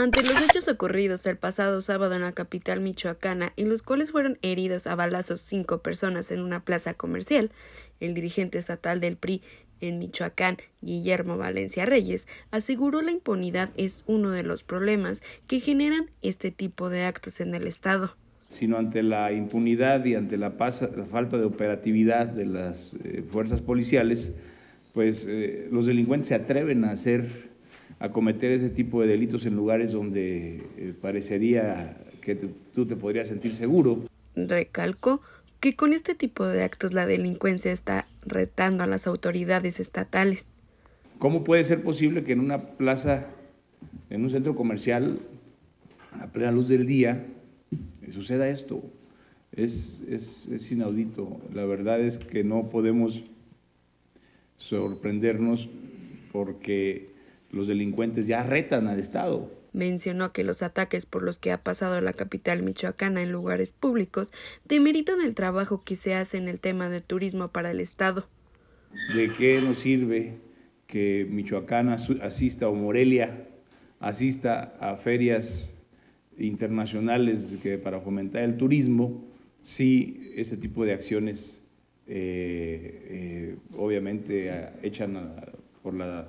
Ante los hechos ocurridos el pasado sábado en la capital michoacana, en los cuales fueron heridas a balazos cinco personas en una plaza comercial, el dirigente estatal del PRI en Michoacán, Guillermo Valencia Reyes, aseguró la impunidad es uno de los problemas que generan este tipo de actos en el Estado. Sino ante la impunidad y ante la, falta de operatividad de las eh, fuerzas policiales, pues eh, los delincuentes se atreven a hacer a cometer ese tipo de delitos en lugares donde eh, parecería que tú te podrías sentir seguro. Recalco que con este tipo de actos la delincuencia está retando a las autoridades estatales. ¿Cómo puede ser posible que en una plaza, en un centro comercial, a plena luz del día, suceda esto? Es, es inaudito. La verdad es que no podemos sorprendernos porque los delincuentes ya retan al Estado. Mencionó que los ataques por los que ha pasado la capital michoacana en lugares públicos demeritan el trabajo que se hace en el tema del turismo para el Estado. ¿De qué nos sirve que Michoacán asista o Morelia asista a ferias internacionales que para fomentar el turismo si ese tipo de acciones eh, eh, obviamente echan por la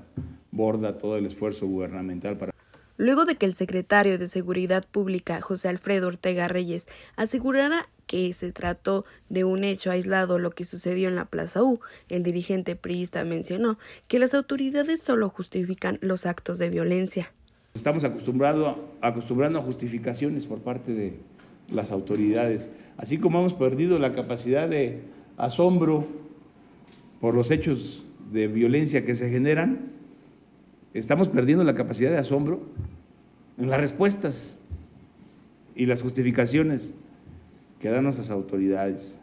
borda todo el esfuerzo gubernamental para... Luego de que el secretario de Seguridad Pública, José Alfredo Ortega Reyes, asegurara que se trató de un hecho aislado lo que sucedió en la Plaza U, el dirigente priista mencionó que las autoridades solo justifican los actos de violencia. Estamos acostumbrados acostumbrando a justificaciones por parte de las autoridades, así como hemos perdido la capacidad de asombro por los hechos de violencia que se generan, estamos perdiendo la capacidad de asombro en las respuestas y las justificaciones que dan nuestras autoridades.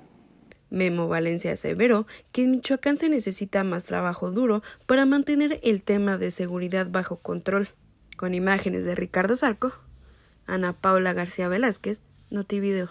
Memo Valencia aseveró que en Michoacán se necesita más trabajo duro para mantener el tema de seguridad bajo control. Con imágenes de Ricardo Sarco, Ana Paula García Velázquez, Notivideo.